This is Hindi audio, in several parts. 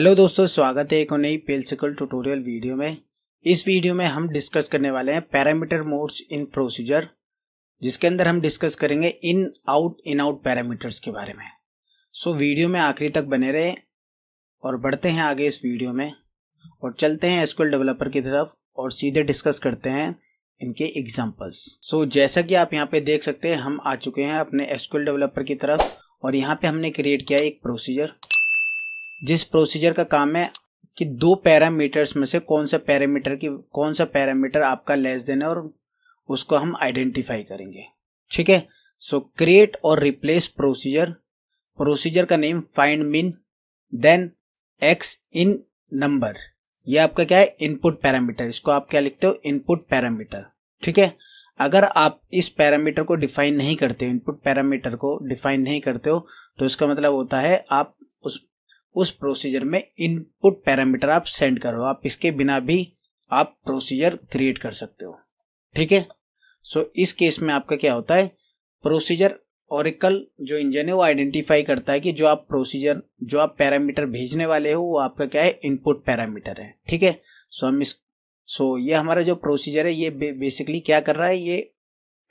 हेलो दोस्तों स्वागत है एक और नई पेल्सिकल ट्यूटोरियल वीडियो में इस वीडियो में हम डिस्कस करने वाले हैं पैरामीटर मोड्स इन प्रोसीजर जिसके अंदर हम डिस्कस करेंगे in out in out parameters के बारे में सो so, वीडियो में आखिरी तक बने रहे और बढ़ते हैं आगे इस वीडियो में और चलते हैं एसक्यूएल डेवलपर की तरफ और सीधे डिस्कस करते हैं इनके एग्जाम्पल्स सो so, जैसा कि आप यहाँ पे देख सकते हैं हम आ चुके हैं अपने एसक्यूएल डेवलपर की तरफ और यहाँ पे हमने क्रिएट किया एक प्रोसीजर जिस प्रोसीजर का काम है कि दो पैरामीटर्स में से कौन सा पैरामीटर की कौन सा पैरामीटर आपका लेस देन है और उसको हम आइडेंटिफाई करेंगे ठीक है सो क्रिएट और रिप्लेस प्रोसीजर प्रोसीजर का name find min then X in number ये आपका क्या है इनपुट पैरामीटर इसको आप क्या लिखते हो इनपुट पैरामीटर ठीक है अगर आप इस पैरामीटर को डिफाइन नहीं करते हो इनपुट पैरामीटर को डिफाइन नहीं करते हो तो इसका मतलब होता है आप उस उस प्रोसीजर में इनपुट पैरामीटर आप सेंड करो आप इसके बिना भी आप प्रोसीजर क्रिएट कर सकते हो ठीक है सो इस केस में आपका क्या होता है प्रोसीजर ओरिकल जो इंजन है वो आइडेंटिफाई करता है कि जो आप प्रोसीजर जो आप पैरामीटर भेजने वाले हो वो आपका क्या है इनपुट पैरामीटर है ठीक है सो हम इस सो ये हमारा जो प्रोसीजर है ये बेसिकली क्या कर रहा है ये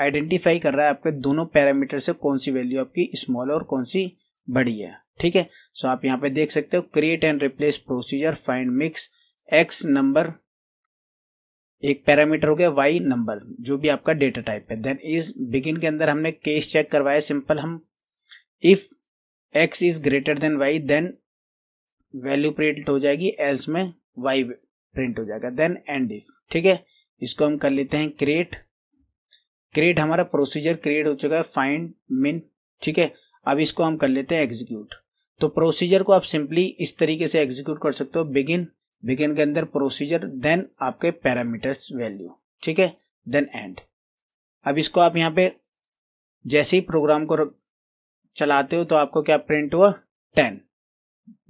आइडेंटिफाई कर रहा है आपके दोनों पैरामीटर से कौन सी वैल्यू आपकी स्मॉल और कौन सी बड़ी है ठीक है सो आप यहाँ पे देख सकते हो create and replace procedure find mix X number एक पैरामीटर हो गया वाई नंबर जो भी आपका डेटा टाइप है देन इज बिगिन के अंदर हमने केस चेक करवाया सिंपल हम if X is greater than Y then value print हो जाएगी एल्स में वाई प्रिंट हो जाएगा देन एंड इफ ठीक है इसको हम कर लेते हैं क्रिएट क्रिएट हमारा प्रोसीजर क्रिएट हो चुका है फाइंड मिन ठीक है अब इसको हम कर लेते हैं एग्जीक्यूट तो प्रोसीजर को आप सिंपली इस तरीके से एग्जीक्यूट कर सकते हो बिगिन बिगिन के अंदर प्रोसीजर देन आपके पैरामीटर्स वैल्यू ठीक है देन एंड अब इसको आप यहाँ पे जैसे ही प्रोग्राम को चलाते हो तो आपको क्या प्रिंट हुआ टेन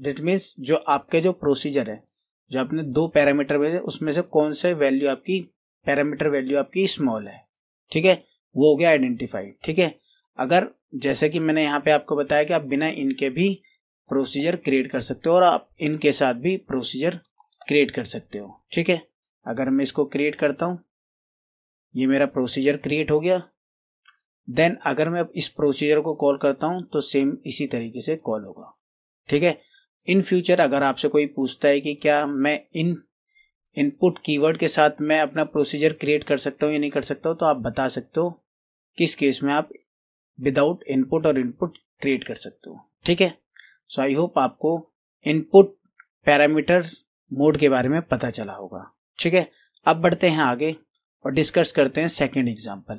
डिट मीन्स जो आपके जो प्रोसीजर है जो आपने दो पैरामीटर भेजे उसमें से कौन से वैल्यू आपकी पैरामीटर वैल्यू आपकी स्मॉल है ठीक है वो हो गया आइडेंटिफाई ठीक है अगर जैसे कि मैंने यहाँ पे आपको बताया कि आप बिना इनके भी प्रोसीजर क्रिएट कर सकते हो और आप इनके साथ भी प्रोसीजर क्रिएट कर सकते हो ठीक है अगर मैं इसको क्रिएट करता हूँ ये मेरा प्रोसीजर क्रिएट हो गया देन अगर मैं इस प्रोसीजर को कॉल करता हूँ तो सेम इसी तरीके से कॉल होगा ठीक है इन फ्यूचर अगर आपसे कोई पूछता है कि क्या मैं इन इनपुट कीवर्ड के साथ मैं अपना प्रोसीजर क्रिएट कर सकता हूँ या नहीं कर सकता हूँ तो आप बता सकते हो किस केस में आप विदाउट इनपुट और इनपुट क्रिएट कर सकते हो ठीक है सो आई होप आपको इनपुट पैरामीटर्स मोड के बारे में पता चला होगा ठीक है अब बढ़ते हैं आगे और डिस्कस करते हैं सेकेंड एग्जाम्पल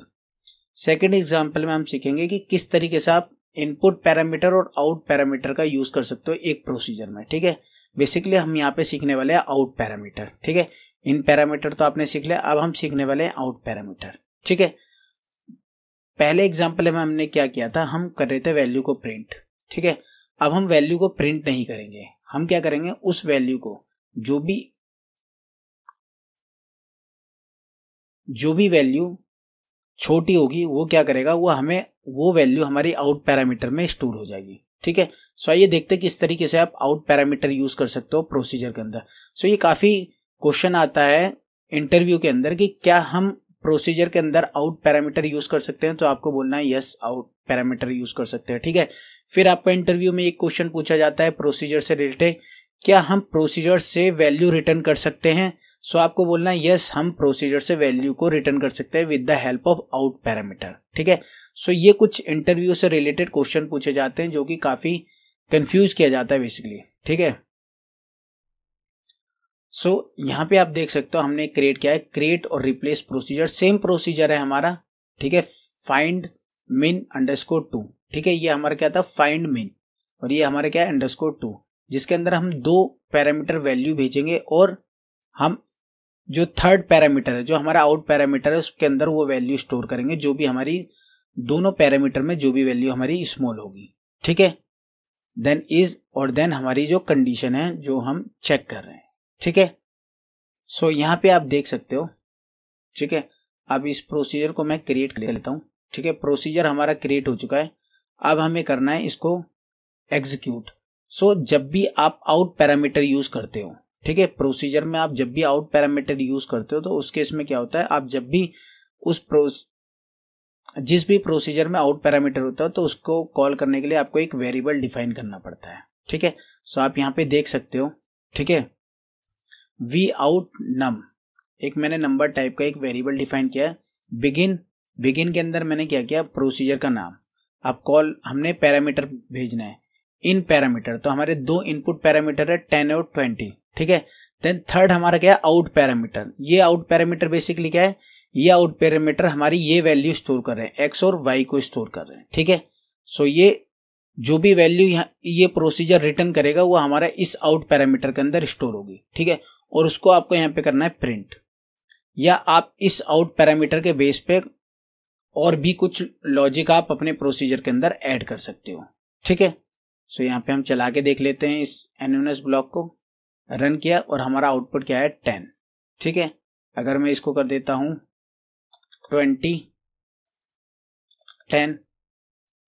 सेकेंड एग्जाम्पल में हम सीखेंगे कि किस तरीके से आप इनपुट पैरामीटर और आउट पैरामीटर का यूज कर सकते हो एक प्रोसीजर में ठीक है बेसिकली हम यहाँ पे सीखने वाले हैं आउट पैरामीटर ठीक है इन पैरामीटर तो आपने सीख लिया अब हम सीखने वाले हैं आउट पैरामीटर ठीक है पहले एग्जाम्पल में हमने क्या किया था हम कर रहे थे वैल्यू को प्रिंट ठीक है अब हम वैल्यू को प्रिंट नहीं करेंगे हम क्या करेंगे उस वैल्यू को जो भी जो भी वैल्यू छोटी होगी वो क्या करेगा वो हमें वो वैल्यू हमारी आउट पैरामीटर में स्टोर हो जाएगी ठीक है सो आइए देखते हैं किस तरीके से आप आउट पैरामीटर यूज कर सकते हो प्रोसीजर के अंदर सो ये काफी क्वेश्चन आता है इंटरव्यू के अंदर कि क्या हम प्रोसीजर के अंदर आउट पैरामीटर यूज कर सकते हैं तो आपको बोलना है यस आउट पैरामीटर यूज कर सकते हैं ठीक है फिर आपको इंटरव्यू में एक क्वेश्चन पूछा जाता है प्रोसीजर से रिलेटेड क्या हम प्रोसीजर से वैल्यू रिटर्न कर सकते हैं सो so, आपको बोलना है यस हम प्रोसीजर से वैल्यू को रिटर्न कर सकते हैं with the help of out parameter ठीक है सो ये कुछ इंटरव्यू से रिलेटेड क्वेश्चन पूछे जाते हैं जो कि काफी कंफ्यूज किया जाता है बेसिकली ठीक है सो so, यहाँ पे आप देख सकते हो हमने क्रिएट किया है क्रिएट और रिप्लेस प्रोसीजर सेम प्रोसीजर है हमारा ठीक है फाइंड मिन अंडरस्कोर टू ठीक है ये हमारा क्या था फाइंड मिन और ये हमारा क्या है अंडरस्कोर टू जिसके अंदर हम दो पैरामीटर वैल्यू भेजेंगे और हम जो थर्ड पैरामीटर है जो हमारा आउट पैरामीटर है उसके अंदर वो वैल्यू स्टोर करेंगे जो भी हमारी दोनों पैरामीटर में जो भी वैल्यू हमारी स्मॉल होगी ठीक है देन इज और देन हमारी जो कंडीशन है जो हम चेक कर रहे हैं ठीक है सो यहाँ पे आप देख सकते हो ठीक है अब इस प्रोसीजर को मैं क्रिएट कर लेता हूँ ठीक है प्रोसीजर हमारा क्रिएट हो चुका है अब हमें करना है इसको एग्जीक्यूट सो so, जब भी आप आउट पैरामीटर यूज करते हो ठीक है प्रोसीजर में आप जब भी आउट पैरामीटर यूज करते हो तो उस केस में क्या होता है आप जब भी उस प्रोस जिस भी प्रोसीजर में आउट पैरामीटर होता है तो उसको कॉल करने के लिए आपको एक वेरिएबल डिफाइन करना पड़ता है ठीक है सो आप यहाँ पे देख सकते हो ठीक है वी आउट नम एक मैंने नंबर टाइप का एक वेरिएबल डिफाइन किया है बिगिन बिगिन के अंदर मैंने क्या किया प्रोसीजर का नाम अब कॉल हमने पैरामीटर भेजना है इन पैरामीटर तो हमारे दो इनपुट पैरामीटर है टेन और ट्वेंटी ठीक है देन थर्ड हमारा क्या है आउट पैरामीटर ये आउट पैरामीटर बेसिकली क्या है ये आउट पैरामीटर हमारी ये वैल्यू स्टोर कर रहे हैं एक्स और वाई को स्टोर कर रहे हैं ठीक है सो ये जो भी वैल्यू ये प्रोसीजर रिटर्न करेगा वो हमारा इस आउट पैरामीटर के अंदर स्टोर होगी ठीक है और उसको आपको यहाँ पे करना है प्रिंट या आप इस आउट पैरामीटर के बेस पे और भी कुछ लॉजिक आप अपने प्रोसीजर के अंदर ऐड कर सकते हो ठीक है सो यहाँ पे हम चला के देख लेते हैं इस एनोनस ब्लॉक को रन किया और हमारा आउटपुट क्या है टेन ठीक है अगर मैं इसको कर देता हूँ ट्वेंटी टेन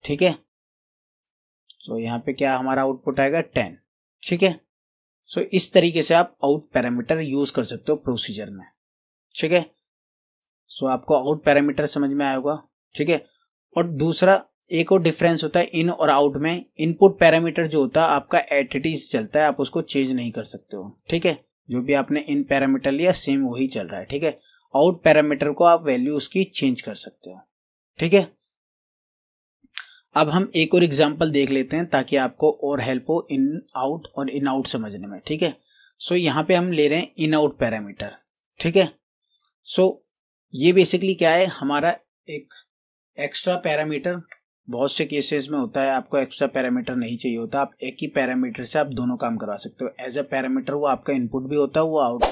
ठीक है सो यहाँ पे क्या हमारा आउटपुट आएगा टेन ठीक है सो इस तरीके से आप आउट पैरामीटर यूज कर सकते हो प्रोसीजर में ठीक है सो आपको आउट पैरामीटर समझ में आएगा होगा ठीक है और दूसरा एक और डिफरेंस होता है इन और आउट में इनपुट पैरामीटर जो होता है आपका एटिटीज चलता है आप उसको चेंज नहीं कर सकते हो ठीक है जो भी आपने इन पैरामीटर लिया सेम वही चल रहा है ठीक है आउट पैरामीटर को आप वैल्यू उसकी चेंज कर सकते हो ठीक है अब हम एक और एग्जाम्पल देख लेते हैं ताकि आपको और हेल्प हो इन आउट और इन आउट समझने में ठीक है सो यहाँ पे हम ले रहे हैं इन आउट पैरामीटर ठीक है सो ये बेसिकली क्या है हमारा एक एक्स्ट्रा पैरामीटर बहुत से केसेस में होता है आपको एक्स्ट्रा पैरामीटर नहीं चाहिए होता आप एक ही पैरामीटर से आप दोनों काम करवा सकते हो एज अ पैरामीटर वो आपका इनपुट भी होता है वो आउट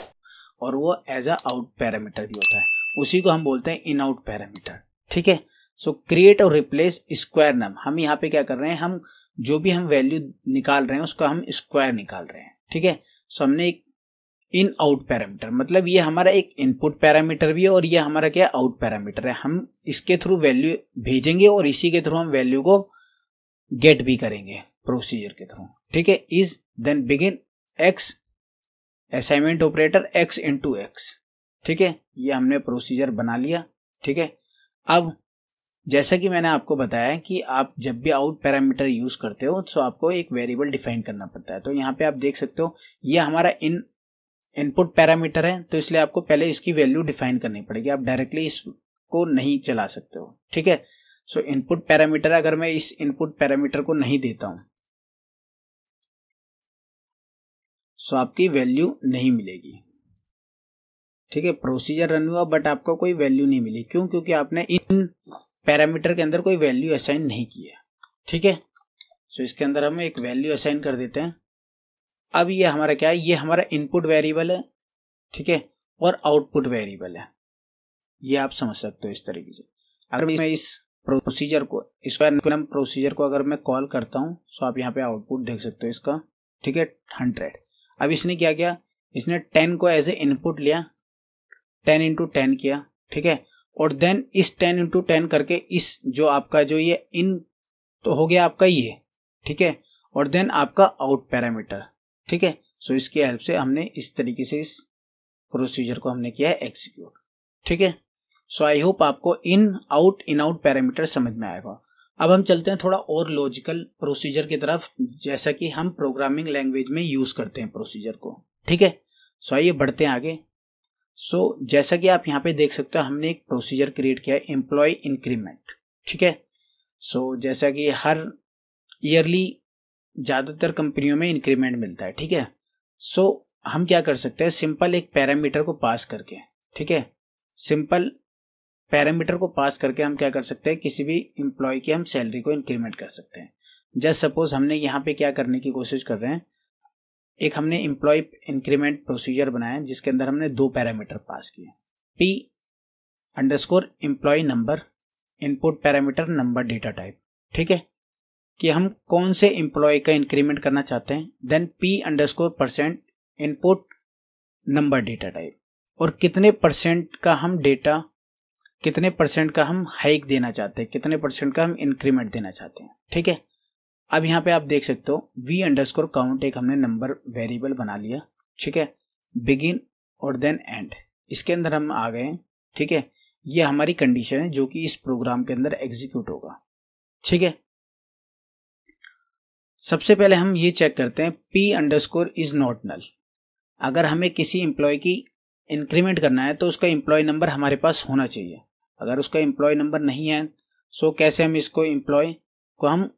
और वो एज अ आउट पैरामीटर भी होता है उसी को हम बोलते हैं इन आउट पैरामीटर ठीक है सो क्रिएट और रिप्लेस स्क्वायर नम हम यहाँ पे क्या कर रहे हैं हम जो भी हम वैल्यू निकाल रहे हैं उसका हम स्क्वायर निकाल रहे हैं ठीक है सो हमने एक इन आउट पैरामीटर मतलब ये हमारा एक इनपुट पैरामीटर भी है और ये हमारा क्या आउट पैरामीटर है हम इसके थ्रू वैल्यू भेजेंगे और इसी के थ्रू हम वैल्यू को गेट भी करेंगे प्रोसीजर के थ्रू ठीक है is then begin X assignment operator X to X ठीक है ये हमने प्रोसीजर बना लिया ठीक है अब जैसा कि मैंने आपको बताया कि आप जब भी आउट पैरामीटर यूज़ करते हो तो आपको एक वेरिएबल डिफाइन करना पड़ता है तो यहाँ पे आप देख सकते हो ये हमारा इन इनपुट पैरामीटर है तो इसलिए आपको पहले इसकी वैल्यू डिफाइन करनी पड़ेगी आप डायरेक्टली इसको नहीं चला सकते हो ठीक है सो इनपुट पैरामीटर अगर मैं इस इनपुट पैरामीटर को नहीं देता हूं सो आपकी वैल्यू नहीं मिलेगी ठीक है प्रोसीजर रन हुआ बट आपको कोई वैल्यू नहीं मिली क्यों क्योंकि आपने इन पैरामीटर के अंदर कोई वैल्यू असाइन नहीं किया ठीक है सो इसके अंदर हम एक वैल्यू असाइन कर देते हैं अब ये हमारा क्या है ये हमारा इनपुट वेरिएबल है ठीक है और आउटपुट वेरिएबल है ये आप समझ सकते हो इस तरीके से अगर मैं इस प्रोसीजर को इस हम प्रोसीजर को अगर मैं कॉल करता हूँ तो आप यहाँ पे आउटपुट देख सकते हो इसका ठीक है हंड्रेड अब इसने क्या किया इसने टेन को एज ए इनपुट लिया टेन इंटू टेन किया ठीक है और देन इस टेन इंटू टेन करके इस जो आपका जो ये इन तो हो गया आपका ये ठीक है और देन आपका आउट पैरामीटर ठीक है सो इसके हेल्प से हमने इस तरीके से इस प्रोसीजर को हमने किया है एक्सिक्यूट ठीक है सो आई होप आपको in out in out parameter समझ में आएगा अब हम चलते हैं थोड़ा और लॉजिकल प्रोसीजर की तरफ जैसा कि हम प्रोग्रामिंग लैंग्वेज में यूज करते हैं प्रोसीजर को ठीक है सो आइए बढ़ते हैं आगे सो so, जैसा कि आप यहाँ पे देख सकते हो हमने एक प्रोसीजर क्रिएट किया है एम्प्लॉय इंक्रीमेंट ठीक है सो so, जैसा कि हर ईयरली ज़्यादातर कंपनियों में इंक्रीमेंट मिलता है ठीक है सो so, हम क्या कर सकते हैं सिंपल एक पैरामीटर को पास करके ठीक है सिंपल पैरामीटर को पास करके हम क्या कर सकते हैं किसी भी इंप्लॉय की हम सैलरी को इंक्रीमेंट कर सकते हैं जस्ट सपोज हमने यहाँ पे क्या करने की कोशिश कर रहे हैं एक हमने इंप्लॉय इंक्रीमेंट प्रोसीजर बनाया जिसके अंदर हमने दो पैरामीटर पास किए P underscore employ number input parameter number data type ठीक है कि हम कौन से एम्प्लॉय का इंक्रीमेंट करना चाहते हैं then P underscore percent input number data type और कितने परसेंट का हम डेटा कितने परसेंट का हम हाइक देना चाहते हैं कितने परसेंट का हम इंक्रीमेंट देना चाहते हैं ठीक है अब यहाँ पे आप देख सकते हो वी अंडरस्कोर काउंट एक हमने नंबर वेरिएबल बना लिया ठीक है बिगिन और देन एंड इसके अंदर हम आ गए ठीक है ये हमारी कंडीशन है जो कि इस प्रोग्राम के अंदर एग्जीक्यूट होगा ठीक है सबसे पहले हम ये चेक करते हैं P underscore is not null अगर हमें किसी एम्प्लॉय की इंक्रीमेंट करना है तो उसका एम्प्लॉय नंबर हमारे पास होना चाहिए अगर उसका एम्प्लॉय नंबर नहीं है सो कैसे हम इसको एम्प्लॉय को हम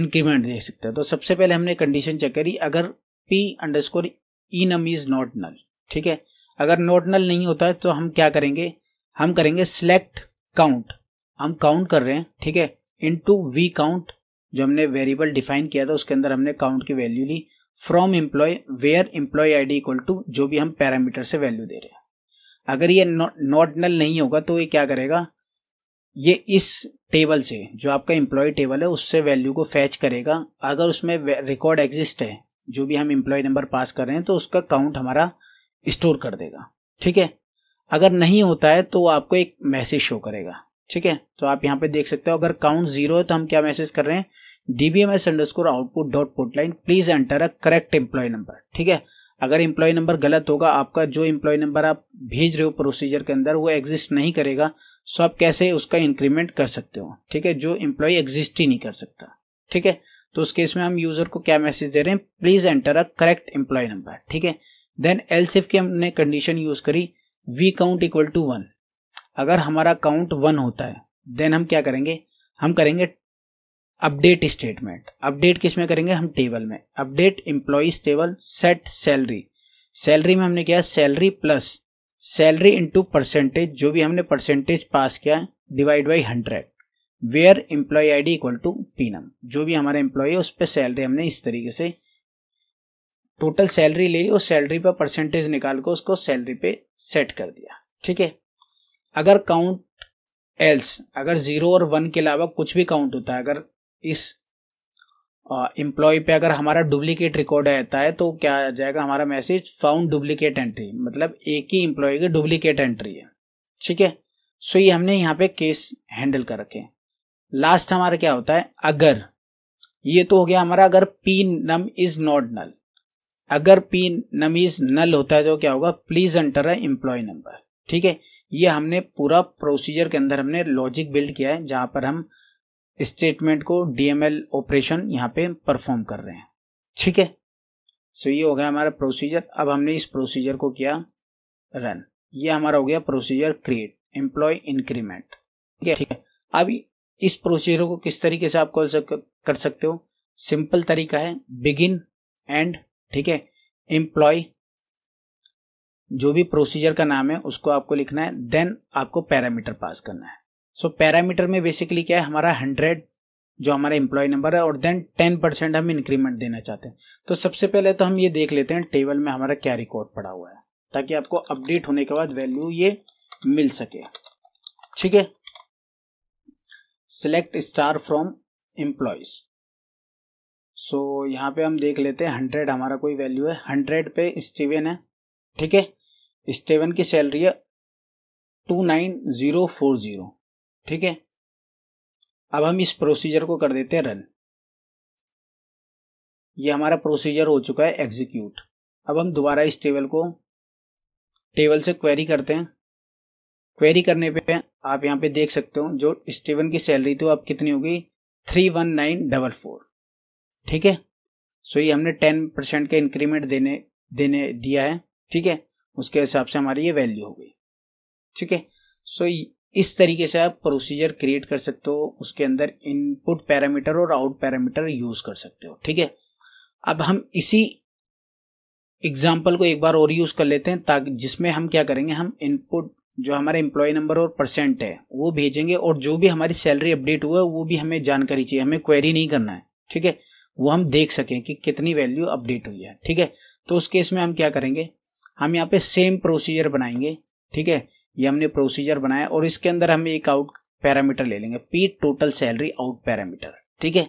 इंक्रीमेंट दे सकते हैं तो सबसे पहले हमने कंडीशन चेक करी अगर P underscore E num is not null ठीक है अगर नॉट नल नहीं होता है तो हम क्या करेंगे हम करेंगे सिलेक्ट काउंट हम काउंट कर रहे हैं ठीक है इन टू वी काउंट जो हमने वेरिएबल डिफाइन किया था उसके अंदर हमने काउंट की वैल्यू ली from employ where employ I D equal to जो भी हम पैरामीटर से वैल्यू दे रहे हैं अगर ये नॉट नल नहीं होगा तो ये क्या करेगा ये इस टेबल से जो आपका एम्प्लॉय टेबल है उससे वैल्यू को फैच करेगा अगर उसमें रिकॉर्ड एग्जिस्ट है जो भी हम एम्प्लॉय नंबर पास कर रहे हैं तो उसका काउंट हमारा स्टोर कर देगा ठीक है अगर नहीं होता है तो आपको एक मैसेज शो करेगा ठीक है तो आप यहाँ पे देख सकते हो अगर काउंट जीरो है तो हम क्या मैसेज कर रहे हैं DBMS underscore output dot put line please enter a correct employ number ठीक है अगर एम्प्लॉय नंबर गलत होगा आपका जो एम्प्लॉय नंबर आप भेज रहे हो प्रोसीजर के अंदर वो एग्जिस्ट नहीं करेगा सो आप कैसे उसका इंक्रीमेंट कर सकते हो ठीक है जो एम्प्लॉय एग्जिस्ट ही नहीं कर सकता ठीक है तो उस केस में हम यूजर को क्या मैसेज दे रहे हैं please enter a correct employ number ठीक है देन एल्सिफ की हमने कंडीशन यूज करी v count equal to one अगर हमारा काउंट वन होता है देन हम क्या करेंगे हम करेंगे अपडेट स्टेटमेंट अपडेट किस में करेंगे हम टेबल में update employees table set salary salary में हमने किया salary plus salary into percentage जो भी हमने परसेंटेज पास किया है divide by hundred where employ I D equal to P num जो भी हमारा एम्प्लॉय है उस पर सैलरी हमने इस तरीके से टोटल सैलरी ले ली और सैलरी पर परसेंटेज निकाल कर उसको सैलरी पे सेट कर दिया ठीक है अगर काउंट एल्स अगर ज़ीरो और वन के अलावा कुछ भी काउंट होता है अगर इस एम्प्लॉय पे अगर हमारा डुप्लीकेट रिकॉर्ड रहता है तो क्या आ जाएगा हमारा मैसेज फाउंड डुप्लीकेट एंट्री मतलब एक ही एम्प्लॉय की डुप्लीकेट एंट्री है ठीक है सो ये हमने यहाँ पे केस हैंडल कर रखे लास्ट हमारा क्या होता है अगर ये तो हो गया हमारा अगर P num is not null अगर पी नम इज नल होता है तो क्या होगा प्लीज एंटर है एम्प्लॉय नंबर ठीक है ये हमने पूरा प्रोसीजर के अंदर हमने लॉजिक बिल्ड किया है जहां पर हम स्टेटमेंट को डीएमएल ऑपरेशन यहाँ पे परफॉर्म कर रहे हैं ठीक है सो ये हो गया हमारा प्रोसीजर अब हमने इस प्रोसीजर को किया रन ये हमारा हो गया प्रोसीजर क्रिएट एम्प्लॉय इंक्रीमेंट ठीक है ठीक है अब इस प्रोसीजर को किस तरीके से आप कॉल सक, कर सकते हो सिंपल तरीका है बिगिन एंड ठीक है एम्प्लॉय जो भी प्रोसीजर का नाम है उसको आपको लिखना है देन आपको पैरामीटर पास करना है सो so, पैरामीटर में बेसिकली क्या है हमारा हंड्रेड जो हमारा एम्प्लॉय नंबर है और देन टेन परसेंट हम इंक्रीमेंट देना चाहते हैं तो सबसे पहले तो हम ये देख लेते हैं टेबल में हमारा क्या रिकॉर्ड पड़ा हुआ है ताकि आपको अपडेट होने के बाद वैल्यू ये मिल सके ठीक है select star from employees so यहाँ पे हम देख लेते हैं हंड्रेड हमारा कोई वैल्यू है हंड्रेड पे स्टीवन है ठीक है स्टेवन की सैलरी है two nine zero four zero ठीक है अब हम इस प्रोसीजर को कर देते हैं रन ये हमारा प्रोसीजर हो चुका है एग्जीक्यूट अब हम दोबारा इस टेबल को टेबल से क्वेरी करते हैं क्वेरी करने पे आप यहाँ पे देख सकते हो जो स्टेवन की सैलरी थी अब कितनी होगी three one nine double four ठीक है सो ये हमने टेन परसेंट का इंक्रीमेंट देने देने दिया है ठीक है उसके हिसाब से हमारी ये वैल्यू हो गई ठीक है सो इस तरीके से आप प्रोसीजर क्रिएट कर सकते हो उसके अंदर इनपुट पैरामीटर और आउट पैरामीटर यूज कर सकते हो ठीक है अब हम इसी एग्जाम्पल को एक बार और यूज कर लेते हैं ताकि जिसमें हम क्या करेंगे हम इनपुट जो हमारे एम्प्लॉय नंबर और परसेंट है वो भेजेंगे और जो भी हमारी सैलरी अपडेट हुआ है वो भी हमें जानकारी चाहिए हमें क्वेरी नहीं करना है ठीक है वो हम देख सकें कि कितनी वैल्यू अपडेट हुई है ठीक है तो उस केस में हम क्या करेंगे हम यहाँ पे सेम प्रोसीजर बनाएंगे ठीक है ये हमने प्रोसीजर बनाया और इसके अंदर हम एक आउट पैरामीटर ले लेंगे P total salary out parameter ठीक है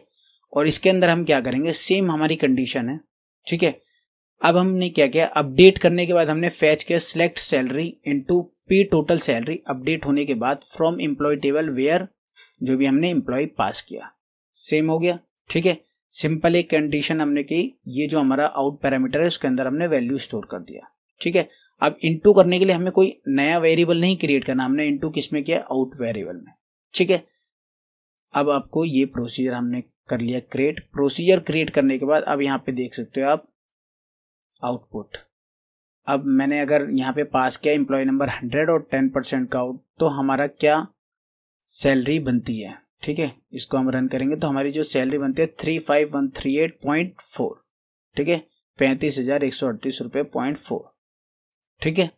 और इसके अंदर हम क्या करेंगे सेम हमारी कंडीशन है ठीक है अब हमने क्या किया अपडेट करने के बाद हमने फैच किया select salary into P total salary update होने के बाद फ्रॉम एम्प्लॉय टेबल वेयर जो भी हमने एम्प्लॉय पास किया सेम हो गया ठीक है सिंपल एक कंडीशन हमने की ये जो हमारा आउट पैरामीटर है उसके अंदर हमने वैल्यू स्टोर कर दिया ठीक है अब इंटू करने के लिए हमें कोई नया वेरिएबल नहीं क्रिएट करना हमने इंटू किस में किया आउट वेरिएबल में ठीक है अब आपको ये प्रोसीजर हमने कर लिया क्रिएट प्रोसीजर क्रिएट करने के बाद अब यहाँ पे देख सकते हो आप आउटपुट अब मैंने अगर यहाँ पे पास किया एम्प्लॉय नंबर हंड्रेड और टेन परसेंट का आउट तो हमारा क्या सैलरी बनती है ठीक है इसको हम रन करेंगे तो हमारी जो सैलरी बनती है three five one three eight point four ठीक है पैंतीस हजार एक सौ अड़तीस रुपये पॉइंट फोर ठीक है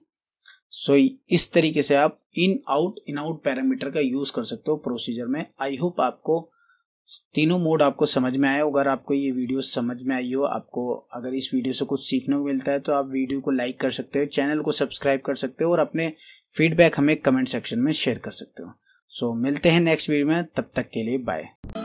सो इस तरीके से आप in out in out parameter का यूज कर सकते हो प्रोसीजर में आई होप आपको तीनों मोड आपको समझ में आया हो अगर आपको ये वीडियो समझ में आई हो आपको अगर इस वीडियो से कुछ सीखने को मिलता है तो आप वीडियो को लाइक कर सकते हो चैनल को सब्सक्राइब कर सकते हो और अपने फीडबैक हमें कमेंट सेक्शन में शेयर कर सकते हो सो so, मिलते हैं नेक्स्ट वीडियो में तब तक के लिए बाय